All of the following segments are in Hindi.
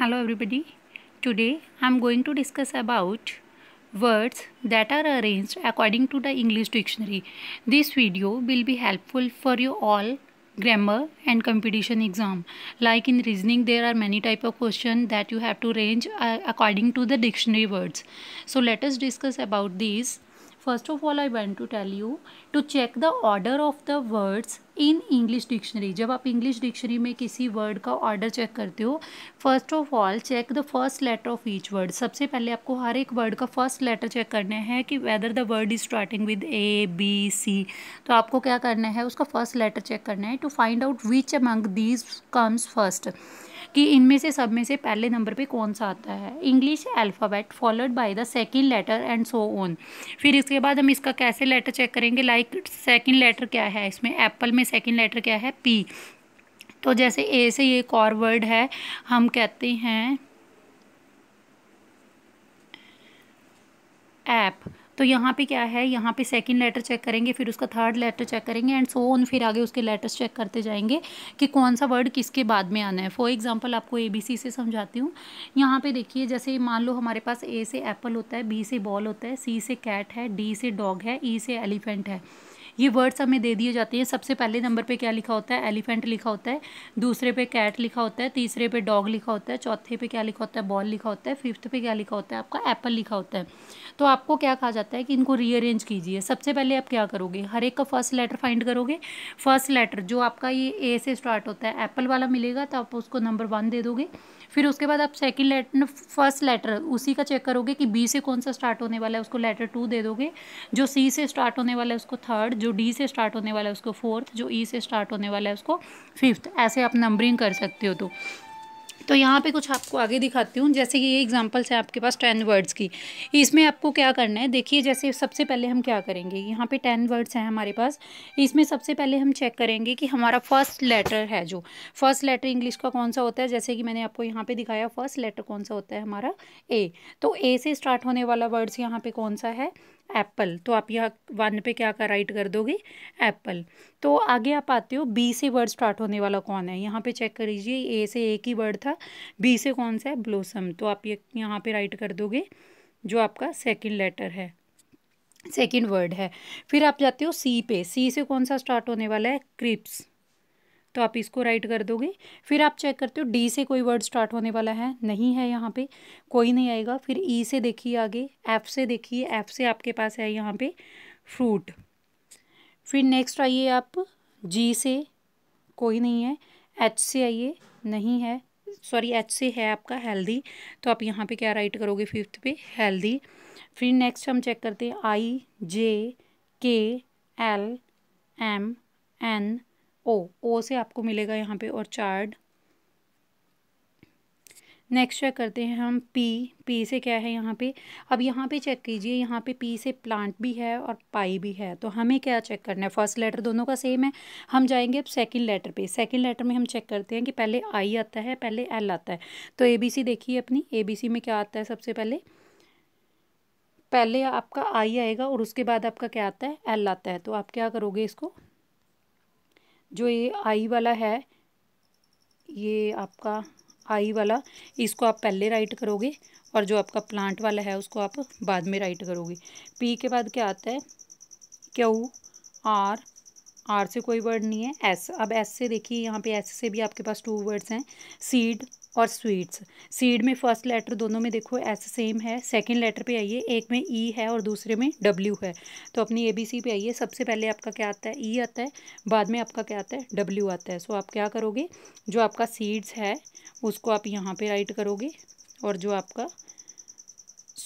hello everybody today i'm going to discuss about words that are arranged according to the english dictionary this video will be helpful for you all grammar and competition exam like in reasoning there are many type of question that you have to arrange uh, according to the dictionary words so let us discuss about these first of all I want to tell you to check the order of the words in English dictionary. जब आप English dictionary में किसी word का order check करते हो first of all check the first letter of each word. सबसे पहले आपको हर एक word का first letter check करना है कि whether the word is starting with A, B, C. तो आपको क्या करना है उसका first letter check करना है to find out which among these comes first. कि इनमें से सब में से पहले नंबर पे कौन सा आता है English alphabet followed by the second letter and so on फिर इसके बाद हम इसका कैसे लेटर चेक करेंगे लाइक सेकंड लेटर क्या है इसमें एप्पल में सेकंड लेटर क्या है पी तो जैसे ए से ये एक और वर्ड है हम कहते हैं ऐप तो यहाँ पे क्या है यहाँ पे सेकंड लेटर चेक करेंगे फिर उसका थर्ड लेटर चेक करेंगे एंड सो ऑन फिर आगे उसके लेटर्स चेक करते जाएंगे कि कौन सा वर्ड किसके बाद में आना है फॉर एग्जांपल आपको ए बी सी से समझाती हूँ यहाँ पे देखिए जैसे मान लो हमारे पास ए से एप्पल होता है बी से बॉल होता है सी से कैट है डी से डॉग है ई e से एलिफेंट है ये वर्ड्स हमें दे दिए जाते हैं सबसे पहले नंबर पे क्या लिखा होता है एलिफेंट लिखा होता है दूसरे पे कैट लिखा होता है तीसरे पे डॉग लिखा होता है चौथे पे क्या लिखा होता है बॉल लिखा होता है फिफ्थ पे क्या लिखा होता है आपका एप्पल लिखा होता है तो आपको क्या कहा जाता है कि इनको रीअरेंज कीजिए सबसे पहले आप क्या करोगे हर एक का फर्स्ट लेटर फाइंड करोगे फर्स्ट लेटर जो आपका ये ए से स्टार्ट होता है एप्पल वाला मिलेगा तो आप उसको नंबर वन दे दोगे फिर उसके बाद आप सेकेंड लेटर फर्स्ट लेटर उसी का चेक करोगे कि बी से कौन सा स्टार्ट होने वाला है उसको लेटर टू दे दोगे जो सी से स्टार्ट होने वाला है उसको थर्ड जो जो डी से स्टार्ट होने वाला है उसको फोर्थ जो ई e से स्टार्ट होने वाला है उसको फिफ्थ ऐसे आप नंबरिंग कर सकते हो तो तो यहाँ पे कुछ आपको आगे दिखाती हूँ जैसे कि ये एग्जांपल्स हैं आपके पास टेन वर्ड्स की इसमें आपको क्या करना है देखिए जैसे सबसे पहले हम क्या करेंगे यहाँ पे टेन वर्ड्स हैं हमारे पास इसमें सबसे पहले हम चेक करेंगे कि हमारा फर्स्ट लेटर है जो फर्स्ट लेटर इंग्लिश का कौन सा होता है जैसे कि मैंने आपको यहाँ पर दिखाया फर्स्ट लेटर कौन सा होता है हमारा ए तो ए से स्टार्ट होने वाला वर्ड्स यहाँ पर कौन सा है एप्पल तो आप यहाँ वन पे क्या का राइट कर दोगे एप्पल तो आगे आप आते हो बी से वर्ड स्टार्ट होने वाला कौन है यहाँ पे चेक कर लीजिए ए से एक ही वर्ड था बी से कौन सा है ब्लोसम तो आप ये यहाँ पे राइट कर दोगे जो आपका सेकंड लेटर है सेकंड वर्ड है फिर आप जाते हो सी पे सी से कौन सा स्टार्ट होने वाला है क्रिप्स तो आप इसको राइट कर दोगे फिर आप चेक करते हो डी से कोई वर्ड स्टार्ट होने वाला है नहीं है यहाँ पे कोई नहीं आएगा फिर ई e से देखिए आगे एफ़ से देखिए एफ़ से आपके पास है यहाँ पे फ्रूट फिर नेक्स्ट आइए आप जी से कोई नहीं है एच से आइए नहीं है सॉरी एच से है आपका हेल्दी तो आप यहाँ पे क्या राइट करोगे फिफ्थ पे हेल्दी फिर नेक्स्ट हम चेक करते हैं I J K L M N O O से आपको मिलेगा यहाँ पे चार्ड नेक्स्ट चेक करते हैं हम पी पी से क्या है यहाँ पे अब यहाँ पे चेक कीजिए यहाँ पे पी से प्लांट भी है और पाई भी है तो हमें क्या चेक करना है फर्स्ट लेटर दोनों का सेम है हम जाएंगे अब सेकंड लेटर पे सेकंड लेटर में हम चेक करते हैं कि पहले आई आता है पहले एल आता है तो ए बी सी देखिए अपनी ए बी सी में क्या आता है सबसे पहले पहले आपका आई आएगा और उसके बाद आपका क्या आता है एल आता है तो आप क्या करोगे इसको जो ये आई वाला है ये आपका आई वाला इसको आप पहले राइट करोगे और जो आपका प्लांट वाला है उसको आप बाद में राइट करोगे पी के बाद क्या आता है क्यू आर आर से कोई वर्ड नहीं है एस अब एस से देखिए यहाँ पे एस से भी आपके पास टू वर्ड्स हैं सीड और स्वीट्स सीड में फर्स्ट लेटर दोनों में देखो एस सेम है सेकंड लेटर पे आइए एक में ई e है और दूसरे में डब्ल्यू है तो अपनी ए बी सी पे आइए सबसे पहले आपका क्या आता है ई e आता है बाद में आपका क्या आता है डब्ल्यू आता है सो आप क्या करोगे जो आपका सीड्स है उसको आप यहाँ पे राइट करोगे और जो आपका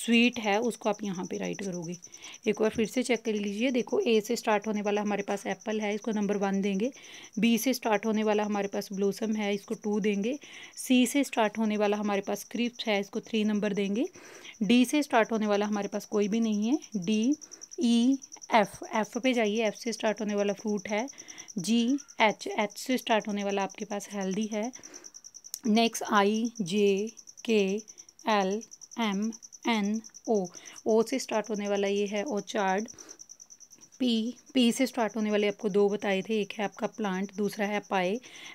स्वीट है उसको आप यहाँ पे राइट करोगे एक बार फिर से चेक कर लीजिए देखो ए से स्टार्ट होने वाला हमारे पास एप्पल है इसको नंबर वन देंगे बी से स्टार्ट होने वाला हमारे पास ब्लूसम है इसको टू देंगे सी से स्टार्ट होने वाला हमारे पास क्रिप्स है इसको थ्री नंबर देंगे डी से स्टार्ट होने वाला हमारे पास कोई भी नहीं है डी ई एफ एफ पे जाइए एफ से स्टार्ट होने वाला फ्रूट है जी एच एच से स्टार्ट होने वाला आपके पास हेल्दी है next I J K L M N O O से स्टार्ट होने वाला ये है ओचार्ड पी पी से स्टार्ट होने वाले आपको दो बताए थे एक है आपका प्लांट दूसरा है पाए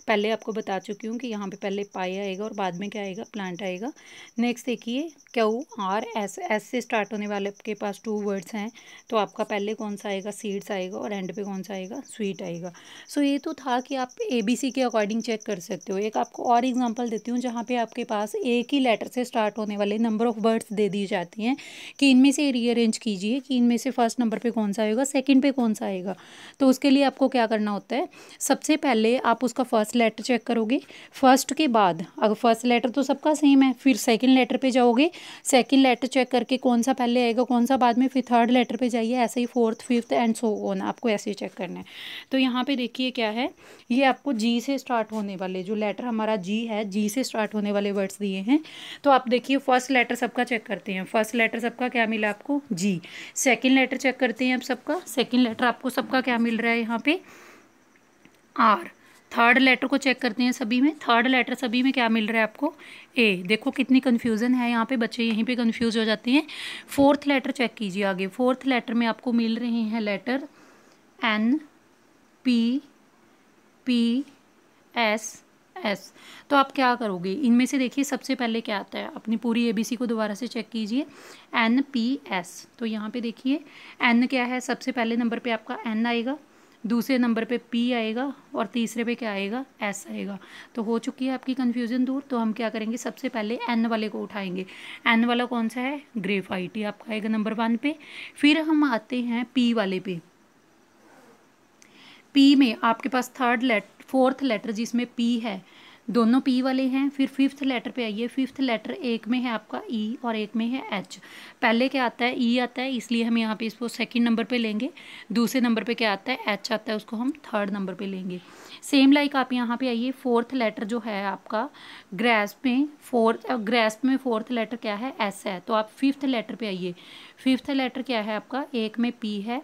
पहले आपको बता चुकी हूँ कि यहाँ पे पहले पाए आएगा और बाद में क्या आएगा प्लांट आएगा नेक्स्ट देखिए क्यू आर एस एस से स्टार्ट होने वाले आपके पास टू वर्ड्स हैं तो आपका पहले कौन सा आएगा सीड्स आएगा और एंड पे कौन सा आएगा स्वीट आएगा सो ये तो था कि आप ए बी सी के अकॉर्डिंग चेक कर सकते हो एक आपको और एग्जाम्पल देती हूँ जहाँ पर आपके पास एक ही लेटर से स्टार्ट होने वाले नंबर ऑफ वर्ड्स दे दी जाती हैं कि इनमें से रीअरेंज कीजिए कि इनमें से फर्स्ट नंबर पर कौन सा आएगा सेकेंड पे कौन सा आएगा तो उसके लिए आपको क्या करना होता है सबसे पहले आप उसका फर्स्ट लेटर चेक करोगे फर्स्ट के बाद अगर फर्स्ट लेटर तो सबका सेम है फिर सेकेंड लेटर पर जाओगे सेकेंड लेटर चेक करके कौन सा पहले आएगा कौन सा बाद में फिर थर्ड लेटर पर जाइए ऐसे ही fourth fifth and so on आपको ऐसे ही चेक करना है तो यहाँ पर देखिए क्या है ये आपको जी से स्टार्ट होने वाले जो लेटर हमारा जी है जी से स्टार्ट होने वाले वर्ड्स दिए हैं तो आप देखिए फर्स्ट लेटर सबका चेक करते हैं फर्स्ट लेटर सबका क्या मिला आपको जी सेकंड लेटर चेक करते हैं आप सबका सेकंड लेटर आप आपको सबका क्या मिल रहा है यहाँ पे आर थर्ड लेटर को चेक करते हैं सभी में थर्ड लेटर सभी में क्या मिल रहा है आपको ए देखो कितनी कन्फ्यूज़न है यहाँ पे बच्चे यहीं पे कन्फ्यूज हो जाते हैं फोर्थ लेटर चेक कीजिए आगे फोर्थ लेटर में आपको मिल रहे हैं letter N P P S S तो आप क्या करोगे इनमें से देखिए सबसे पहले क्या आता है अपनी पूरी ए को दोबारा से चेक कीजिए एन पी एस तो यहाँ पे देखिए एन क्या है सबसे पहले नंबर पे आपका एन आएगा दूसरे नंबर पे पी आएगा और तीसरे पे क्या आएगा एस आएगा तो हो चुकी है आपकी कन्फ्यूज़न दूर तो हम क्या करेंगे सबसे पहले एन वाले को उठाएंगे एन वाला कौन सा है ग्रेफाइट ये आपका आएगा नंबर वन पे फिर हम आते हैं पी वाले पे पी में आपके पास थर्ड लेट फोर्थ लेटर जिसमें पी है दोनों पी वाले हैं फिर फिफ्थ लेटर पे आइए फिफ्थ लेटर एक में है आपका ई e और एक में है एच पहले क्या आता है ई e आता है इसलिए हम यहाँ पे इसको सेकंड नंबर पे लेंगे दूसरे नंबर पे क्या आता है एच आता है उसको हम थर्ड नंबर पे लेंगे सेम लाइक आप यहाँ पे आइए फोर्थ लेटर जो है आपका ग्रैस में फोर्थ ग्रैस में फोर्थ लेटर क्या है एस है तो आप फिफ्थ लेटर पर आइए फिफ्थ लेटर क्या है आपका एक में पी है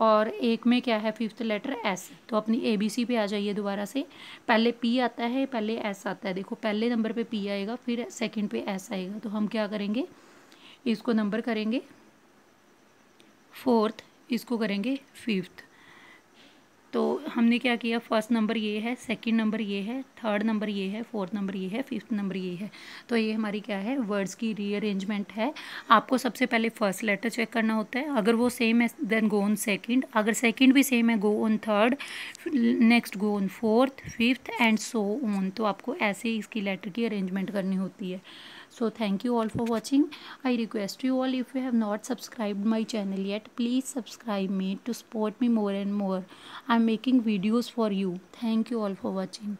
और एक में क्या है फिफ्थ लेटर एस तो अपनी ए बी सी पे आ जाइए दोबारा से पहले पी आता है पहले एस आता है देखो पहले नंबर पे पी आएगा फिर सेकंड पे एस आएगा तो हम क्या करेंगे इसको नंबर करेंगे फोर्थ इसको करेंगे फिफ्थ तो हमने क्या किया फर्स्ट नंबर ये है सेकंड नंबर ये है थर्ड नंबर ये है फोर्थ नंबर ये है फिफ्थ नंबर ये है तो ये हमारी क्या है वर्ड्स की रीअरेंजमेंट है आपको सबसे पहले फर्स्ट लेटर चेक करना होता है अगर वो सेम है देन गो ऑन सेकंड अगर सेकंड भी सेम है go on third next go on fourth fifth and so on तो आपको ऐसे ही इसकी लेटर की अरेंजमेंट करनी होती है so thank you all for watching i request you all if you have not subscribed my channel yet please subscribe me to support me more and more i'm making videos for you thank you all for watching